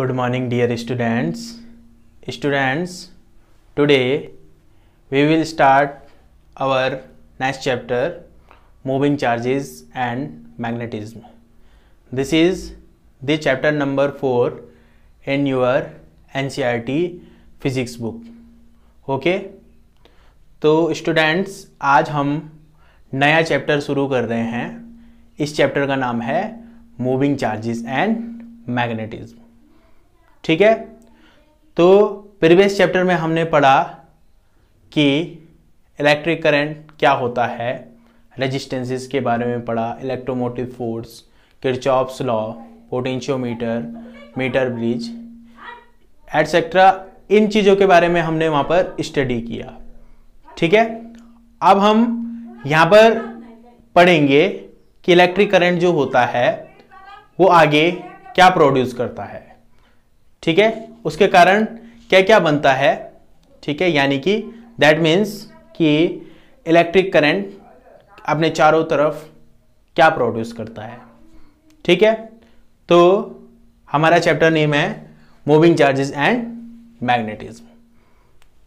good morning dear students students today we will start our next chapter moving charges and magnetism this is the chapter number four in your NCERT physics book okay तो स्टूडेंट्स आज हम नया chapter शुरू कर रहे हैं इस चैप्टर का नाम है मूविंग चार्जेस एंड मैग्नेटिज्म ठीक है तो प्रीवियस चैप्टर में हमने पढ़ा कि इलेक्ट्रिक करंट क्या होता है रेजिस्टेंसेस के बारे में पढ़ा electromotive force Kirchhoff's law potentiometer meter bridge etcetera इन चीज़ों के बारे में हमने वहाँ पर स्टडी किया ठीक है अब हम यहाँ पर पढ़ेंगे कि इलेक्ट्रिक करंट जो होता है वो आगे क्या प्रोड्यूस करता है ठीक है उसके कारण क्या क्या बनता है ठीक है यानी कि दैट मीन्स कि इलेक्ट्रिक करंट अपने चारों तरफ क्या प्रोड्यूस करता है ठीक है तो हमारा चैप्टर नेम है मूविंग चार्जेस एंड मैग्नेटिज्म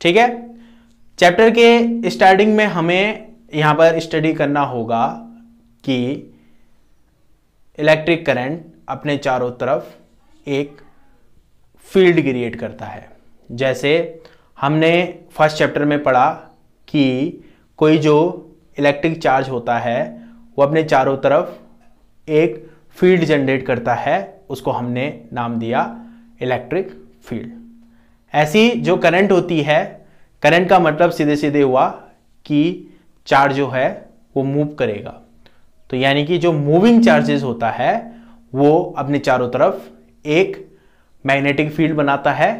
ठीक है चैप्टर के स्टार्टिंग में हमें यहाँ पर स्टडी करना होगा कि इलेक्ट्रिक करंट अपने चारों तरफ एक फील्ड क्रिएट करता है जैसे हमने फर्स्ट चैप्टर में पढ़ा कि कोई जो इलेक्ट्रिक चार्ज होता है वो अपने चारों तरफ एक फील्ड जनरेट करता है उसको हमने नाम दिया इलेक्ट्रिक फील्ड ऐसी जो करंट होती है करंट का मतलब सीधे सीधे हुआ कि चार्ज जो है वो मूव करेगा तो यानी कि जो मूविंग चार्जेस होता है वो अपने चारों तरफ एक मैग्नेटिक फील्ड बनाता है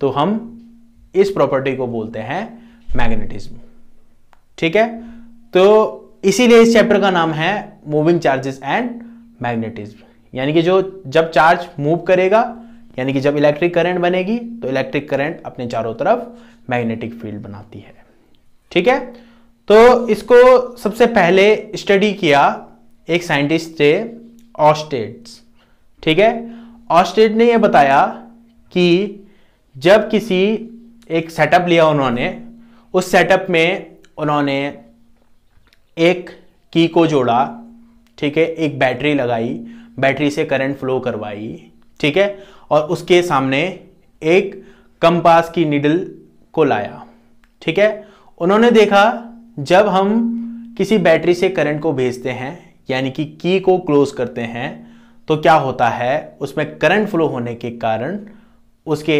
तो हम इस प्रॉपर्टी को बोलते हैं मैग्नेटिज्म ठीक है तो इसीलिए इस चैप्टर का नाम है मूविंग चार्जेस एंड मैग्नेटिज्म यानी कि जो जब चार्ज मूव करेगा यानी कि जब इलेक्ट्रिक करंट बनेगी तो इलेक्ट्रिक करंट अपने चारों तरफ मैग्नेटिक फील्ड बनाती है ठीक है तो इसको सबसे पहले स्टडी किया एक साइंटिस्ट थे ऑस्टेट्स ठीक है ऑस्टेड ने यह बताया कि जब किसी एक सेटअप लिया उन्होंने उस सेटअप में उन्होंने एक की को जोड़ा ठीक है एक बैटरी लगाई बैटरी से करंट फ्लो करवाई ठीक है और उसके सामने एक कंपास की निडल को लाया ठीक है उन्होंने देखा जब हम किसी बैटरी से करंट को भेजते हैं यानी कि की को क्लोज करते हैं तो क्या होता है उसमें करंट फ्लो होने के कारण उसके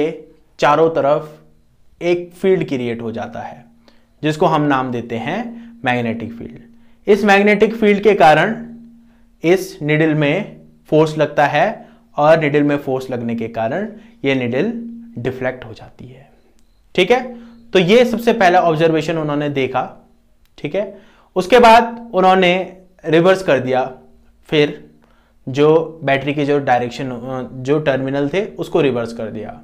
चारों तरफ एक फील्ड क्रिएट हो जाता है जिसको हम नाम देते हैं मैग्नेटिक फील्ड इस मैग्नेटिक फील्ड के कारण इस निडिल में फोर्स लगता है और निडिल में फोर्स लगने के कारण ये निडिल डिफ्लेक्ट हो जाती है ठीक है तो ये सबसे पहला ऑब्जर्वेशन उन्होंने देखा ठीक है उसके बाद उन्होंने रिवर्स कर दिया फिर जो बैटरी के जो डायरेक्शन जो टर्मिनल थे उसको रिवर्स कर दिया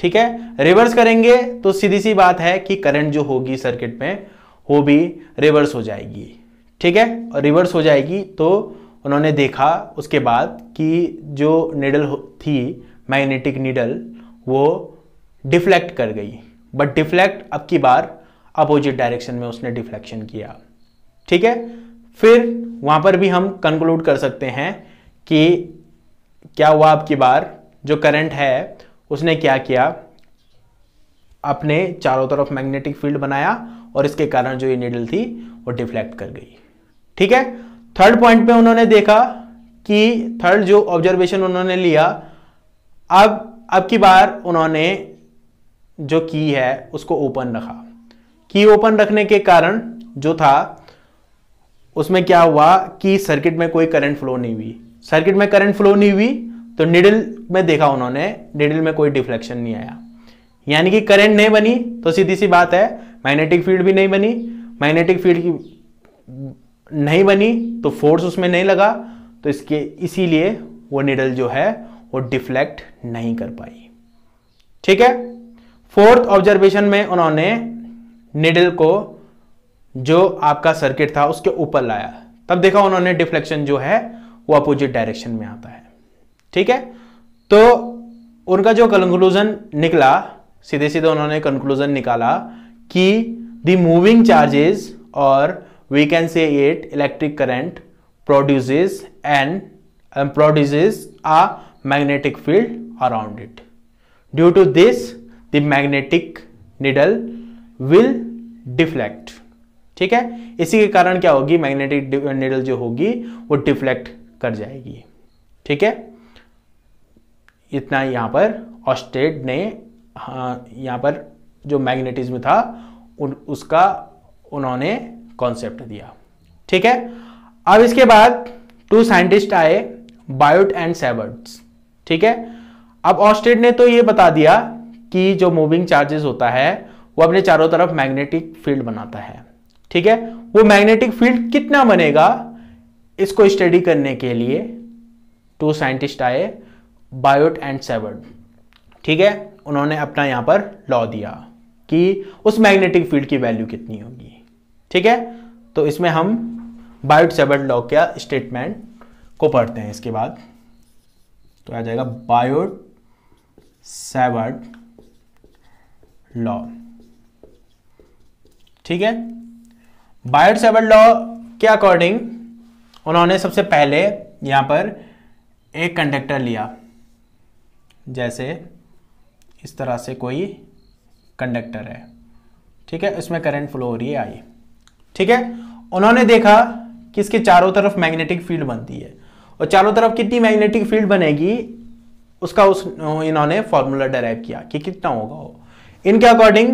ठीक है रिवर्स करेंगे तो सीधी सी बात है कि करंट जो होगी सर्किट में वो भी रिवर्स हो जाएगी ठीक है और रिवर्स हो जाएगी तो उन्होंने देखा उसके बाद कि जो निडल थी मैग्नेटिक निडल वो डिफ्लेक्ट कर गई बट डिफ्लेक्ट अब की बार अपोजिट डायरेक्शन में उसने डिफ्लेक्शन किया ठीक है फिर वहां पर भी हम कंक्लूड कर सकते हैं कि क्या हुआ आपकी बार जो करंट है उसने क्या किया अपने चारों तरफ मैग्नेटिक फील्ड बनाया और इसके कारण जो ये नीडल थी वो डिफ्लेक्ट कर गई ठीक है थर्ड पॉइंट पे उन्होंने देखा कि थर्ड जो ऑब्जर्वेशन उन्होंने लिया अब अब की बार उन्होंने जो की है उसको ओपन रखा की ओपन रखने के कारण जो था उसमें क्या हुआ कि सर्किट में कोई करंट फ्लो नहीं हुई सर्किट में करंट फ्लो नहीं हुई तो निडल में देखा उन्होंने निडल में कोई डिफ्लेक्शन नहीं आया यानी कि करंट नहीं बनी तो सीधी सी बात है मैग्नेटिक फील्ड भी नहीं बनी मैग्नेटिक फील्ड की नहीं बनी तो फोर्स उसमें नहीं लगा तो इसके इसीलिए वो निडल जो है वो डिफ्लेक्ट नहीं कर पाई ठीक है फोर्थ ऑब्जर्वेशन में उन्होंने निडल को जो आपका सर्किट था उसके ऊपर लाया तब देखा उन्होंने डिफ्लेक्शन जो है वो अपोजिट डायरेक्शन में आता है ठीक है तो उनका जो कंक्लूजन निकला सीधे सीधे उन्होंने कंक्लूजन निकाला कि द मूविंग चार्जेस और we can say it electric current produces and produces a magnetic field around it due to this the magnetic needle will deflect ठीक है इसी के कारण क्या होगी मैग्नेटिक निडल जो होगी वो डिफ्लेक्ट कर जाएगी ठीक है इतना यहाँ पर ऑस्टेड ने हाँ यहाँ पर जो मैग्नेटिज्म था उन उसका उन्होंने कॉन्सेप्ट दिया ठीक है अब इसके बाद टू साइंटिस्ट आए बायोट एंड सेवर्ड्स ठीक है अब ऑस्टेड ने तो ये बता दिया कि जो मूविंग चार्जेस होता है वो अपने चारों तरफ मैग्नेटिक फील्ड बनाता है ठीक है वो मैग्नेटिक फील्ड कितना बनेगा इसको स्टडी करने के लिए टू साइंटिस्ट आए बायोट एंड सेवर्ड ठीक है उन्होंने अपना यहां पर लॉ दिया कि उस मैग्नेटिक फील्ड की वैल्यू कितनी होगी ठीक है तो इसमें हम बायोट सेवर्ड लॉ का स्टेटमेंट को पढ़ते हैं इसके बाद तो आ जाएगा बायोट सेवर्ड लॉ ठीक है बायोट सेवर्ड लॉ के अकॉर्डिंग उन्होंने सबसे पहले यहाँ पर एक कंडक्टर लिया जैसे इस तरह से कोई कंडक्टर है ठीक है इसमें करंट फ्लो हो रही है आई ठीक है उन्होंने देखा कि इसके चारों तरफ मैग्नेटिक फील्ड बनती है और चारों तरफ कितनी मैग्नेटिक फील्ड बनेगी उसका उस इन्होंने फॉर्मूला डराइव किया कि कितना होगा वो इनके अकॉर्डिंग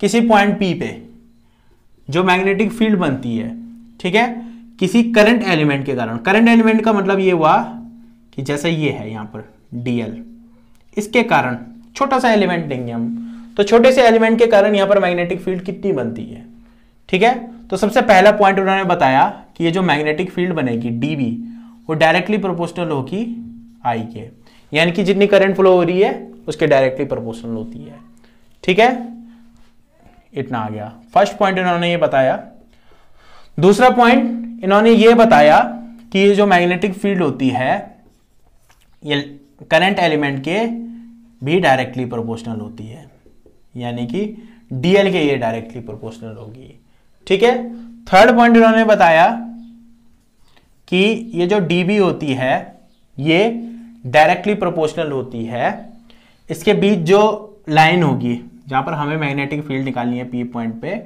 किसी पॉइंट पी पे जो मैग्नेटिक फील्ड बनती है ठीक है किसी करंट एलिमेंट के कारण करंट एलिमेंट का मतलब ये हुआ कि जैसे ये है यहाँ पर डीएल इसके कारण छोटा सा एलिमेंट देंगे हम तो छोटे से एलिमेंट के कारण यहाँ पर मैग्नेटिक फील्ड कितनी बनती है ठीक है तो सबसे पहला पॉइंट उन्होंने बताया कि ये जो मैग्नेटिक फील्ड बनेगी बी वो डायरेक्टली प्रोपोर्शनल होगी आई के यानी कि जितनी करंट फ्लो हो रही है उसके डायरेक्टली प्रोपोर्शनल होती है ठीक है इतना आ गया फर्स्ट पॉइंट उन्होंने ये बताया दूसरा पॉइंट इन्होंने ये बताया कि ये जो मैग्नेटिक फील्ड होती है ये करंट एलिमेंट के भी डायरेक्टली प्रोपोर्शनल होती है यानी कि डीएल के ये डायरेक्टली प्रोपोर्शनल होगी ठीक है थर्ड पॉइंट इन्होंने बताया कि ये जो डीबी होती है ये डायरेक्टली प्रोपोर्शनल होती है इसके बीच जो लाइन होगी जहां पर हमें मैग्नेटिक फील्ड निकालनी है पी पॉइंट पे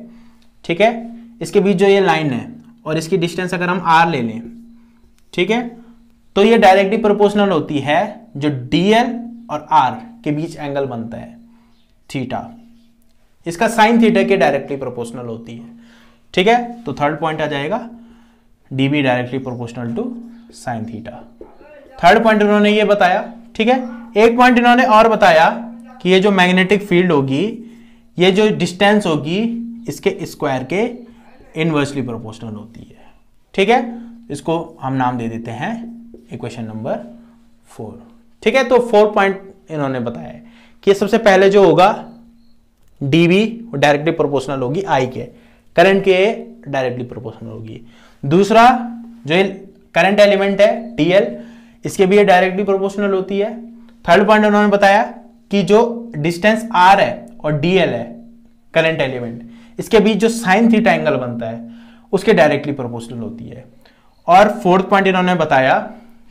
ठीक है इसके बीच जो ये लाइन है और इसकी डिस्टेंस अगर हम आर ले लें ठीक है तो ये डायरेक्टली प्रोपोर्शनल होती है जो डीएल और आर के बीच एंगल बनता है थीटा इसका साइन थीटा के डायरेक्टली प्रोपोर्शनल होती है ठीक है तो थर्ड पॉइंट आ जाएगा D B directly proportional to sine theta third point इन्होंने ये बताया ठीक है एक पॉइंट इन्होंने और बताया कि ये जो मैग्नेटिक फील्ड होगी ये जो डिस्टेंस होगी इसके स्क्वायर के इनवर्सली प्रोपोर्शनल होती है ठीक है इसको हम नाम दे देते हैं इक्वेशन नंबर फोर ठीक है तो फोर पॉइंट इन्होंने बताया कि सबसे पहले जो होगा डी बी डायरेक्टली प्रोपोर्शनल होगी आई के करंट के डायरेक्टली प्रोपोर्शनल होगी दूसरा जो करंट एलिमेंट है टी एल इसके भी डायरेक्टली प्रोपोर्शनल होती है थर्ड पॉइंट उन्होंने बताया कि जो डिस्टेंस आर है और डीएल है करंट एलिमेंट इसके बीच जो साइन थीटा एंगल बनता है उसके डायरेक्टली प्रोपोर्शनल होती है और फोर्थ पॉइंट इन्होंने बताया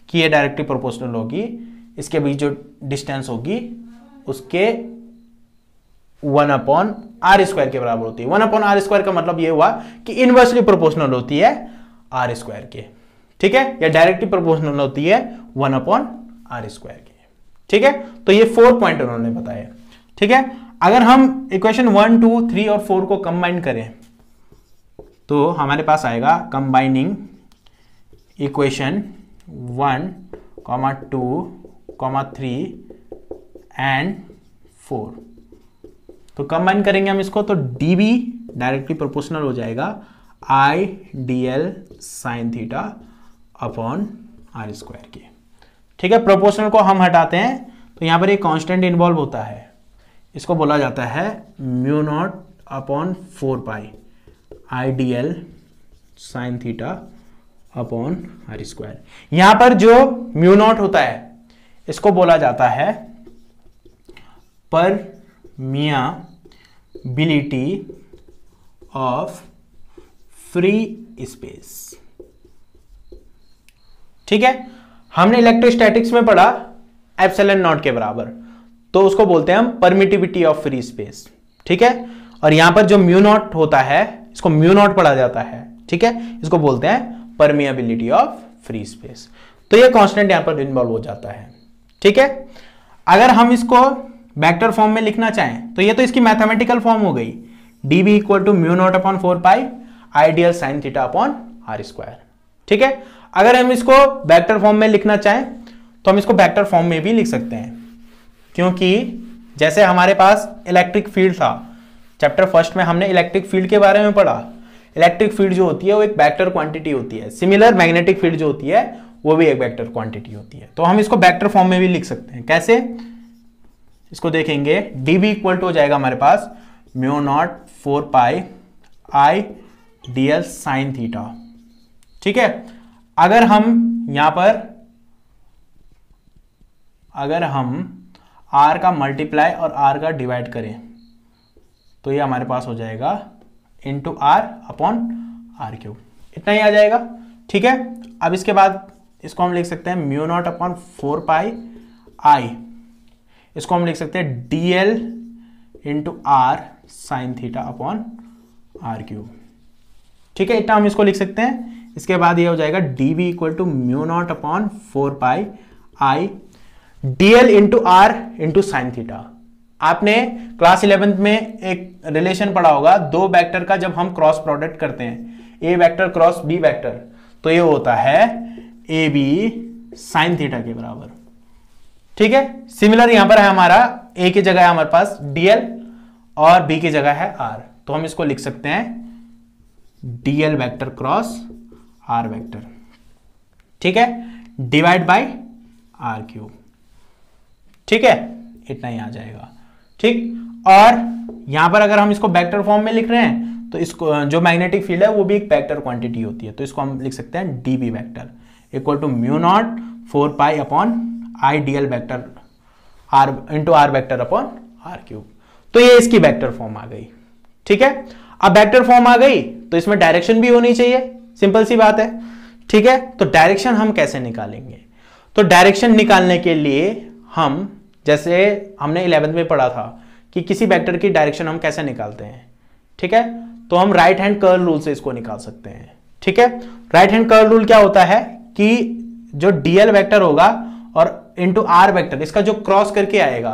कि ये डायरेक्टली प्रोपोर्शनल होगी इसके बीच जो डिस्टेंस होगी उसके वन अपॉन आर स्क्वायर के बराबर होती है वन अपॉन आर स्क्वायर का मतलब ये हुआ कि इनवर्सली प्रोपोर्शनल होती है आर स्क्वायर के ठीक है या डायरेक्टली प्रोपोर्शनल होती है वन अपॉन आर स्क्वायर के ठीक है तो ये फोर पॉइंट उन्होंने बताया ठीक है अगर हम इक्वेशन वन टू थ्री और फोर को कंबाइन करें तो हमारे पास आएगा combining equation one comma two comma three and four तो कंबाइन करेंगे हम इसको तो डी बी डायरेक्टली प्रोपोर्शनल हो जाएगा I D L sine theta upon R square के ठीक है प्रोपोर्शनल को हम हटाते हैं तो यहां पर एक कांस्टेंट इन्वॉल्व होता है इसको बोला जाता है mu naught upon four pi I D L sine theta upon R square यहां पर जो म्यू नॉट होता है इसको बोला जाता है permeability of free space ठीक है हमने इलेक्ट्रोस्टैटिक्स में पढ़ा एप्सलन नॉट के बराबर तो उसको बोलते हैं हम परमिटिविटी ऑफ फ्री स्पेस ठीक है और यहां पर जो म्यू नॉट होता है इसको म्यू नॉट पढ़ा जाता है ठीक है इसको बोलते हैं परमिबिलिटी ऑफ फ्री स्पेस तो ये कांस्टेंट यहां पर इन्वॉल्व हो जाता है ठीक है अगर हम इसको वेक्टर फॉर्म में लिखना चाहें तो ये तो इसकी मैथमेटिकल फॉर्म हो गई D B equal to mu naught upon four pi I D L sine theta upon R square ठीक है अगर हम इसको वेक्टर फॉर्म में लिखना चाहें तो हम इसको वेक्टर फॉर्म में भी लिख सकते हैं क्योंकि जैसे हमारे पास इलेक्ट्रिक फील्ड था चैप्टर फर्स्ट में हमने इलेक्ट्रिक फील्ड के बारे में पढ़ा इलेक्ट्रिक फील्ड जो होती है वो एक बैक्टर क्वांटिटी होती है सिमिलर मैग्नेटिक फील्ड जो होती है वो भी एक बैक्टर क्वांटिटी होती है तो हम इसको बैक्टर फॉर्म में भी लिख सकते हैं कैसे इसको देखेंगे डी बी इक्वल टू हो जाएगा हमारे पास mu naught four pi I D L sine theta ठीक है अगर हम यहां पर अगर हम आर का मल्टीप्लाई और आर का डिवाइड करें तो ये हमारे पास हो जाएगा into R upon R cube इतना ही आ जाएगा ठीक है अब इसके बाद इसको हम लिख सकते हैं mu naught upon four pi I इसको हम लिख सकते हैं D L into R sine theta upon R cube ठीक है इतना हम इसको लिख सकते हैं इसके बाद ये हो जाएगा D V equal to mu naught upon four pi I DL into R into sine theta आपने क्लास इलेवेंथ में एक रिलेशन पढ़ा होगा दो वेक्टर का जब हम क्रॉस प्रोडक्ट करते हैं A vector cross B vector तो ये होता है ए बी साइन थीटा के बराबर ठीक है सिमिलर यहां पर है हमारा ए की जगह है हमारे पास डीएल और बी की जगह है आर तो हम इसको लिख सकते हैं DL vector cross R vector ठीक है डिवाइड बाय आर क्यूब ठीक है इतना ही आ जाएगा ठीक और यहां पर अगर हम इसको वेक्टर फॉर्म में लिख रहे हैं तो इसको जो मैग्नेटिक फील्ड है वो भी एक वेक्टर क्वांटिटी होती है तो इसको हम लिख सकते हैं D B vector equal to mu naught four pi upon I D L vector R into R vector upon R cube तो ये इसकी वैक्टर फॉर्म आ गई ठीक है अब वैक्टर फॉर्म आ गई तो इसमें डायरेक्शन भी होनी चाहिए सिंपल सी बात है ठीक है तो डायरेक्शन हम कैसे निकालेंगे तो डायरेक्शन निकालने के लिए हम जैसे हमने इलेवेंथ में पढ़ा था कि किसी वेक्टर की डायरेक्शन हम कैसे निकालते हैं ठीक है तो हम राइट हैंड कर्ल रूल से इसको निकाल सकते हैं ठीक है राइट हैंड कर्ल रूल क्या होता है कि जो डीएल वेक्टर होगा और इंटू आर वेक्टर इसका जो क्रॉस करके आएगा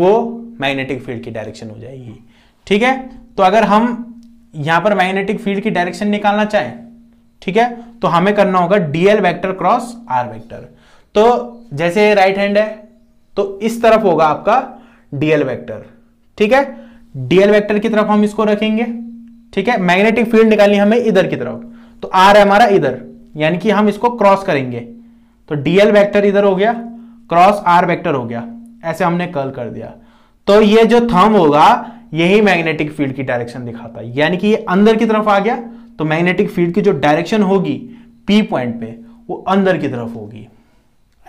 वो मैग्नेटिक फील्ड की डायरेक्शन हो जाएगी ठीक है तो अगर हम यहां पर मैग्नेटिक फील्ड की डायरेक्शन निकालना चाहें ठीक है तो हमें करना होगा DL vector cross R vector तो जैसे राइट हैंड है तो इस तरफ होगा आपका डीएल वेक्टर ठीक है डीएल वेक्टर की तरफ हम इसको रखेंगे ठीक है मैग्नेटिक फील्ड निकालनी हमें इधर की तरफ तो आर है हमारा इधर यानी कि हम इसको क्रॉस करेंगे तो डीएल वेक्टर इधर हो गया क्रॉस आर वेक्टर हो गया ऐसे हमने कर्ल कर दिया तो ये जो थम होगा यही मैग्नेटिक फील्ड की डायरेक्शन दिखाता है यानी कि ये अंदर की तरफ आ गया तो मैग्नेटिक फील्ड की जो डायरेक्शन होगी पी पॉइंट पे वो अंदर की तरफ होगी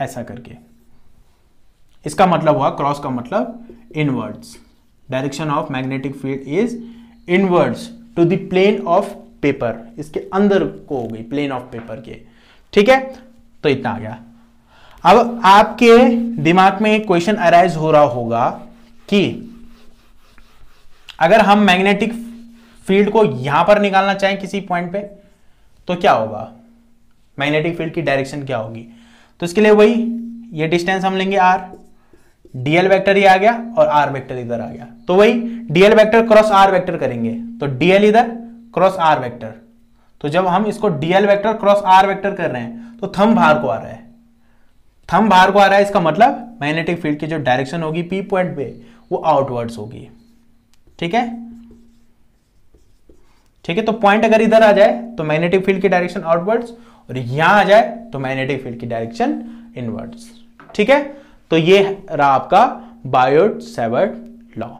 ऐसा करके इसका मतलब हुआ क्रॉस का मतलब inwards direction of magnetic field is inwards to the plane of paper इसके अंदर को हो गई प्लेन ऑफ पेपर के ठीक है तो इतना आ गया अब आपके दिमाग में एक क्वेश्चन अराइज हो रहा होगा कि अगर हम मैग्नेटिक फील्ड को यहां पर निकालना चाहें किसी पॉइंट पे तो क्या होगा मैग्नेटिक फील्ड की डायरेक्शन क्या होगी तो इसके लिए वही ये डिस्टेंस हम लेंगे आर डीएल वेक्टर ये आ गया और आर वेक्टर इधर आ गया तो वही DL vector cross R vector करेंगे तो डीएल इधर क्रॉस आर वेक्टर तो जब हम इसको DL vector cross R vector कर रहे हैं तो थम बाहर को आ रहा है थम बाहर को आ रहा है इसका मतलब मैग्नेटिक फील्ड की जो डायरेक्शन होगी पी पॉइंट पे वो आउटवर्ड्स होगी ठीक है ठीक है तो पॉइंट अगर इधर आ जाए तो मैग्नेटिक फील्ड की डायरेक्शन आउटवर्ड्स और यहां आ जाए तो मैग्नेटिक फील्ड की डायरेक्शन इनवर्ड्स ठीक है तो ये रहा आपका बायोट सेवर्ट लॉ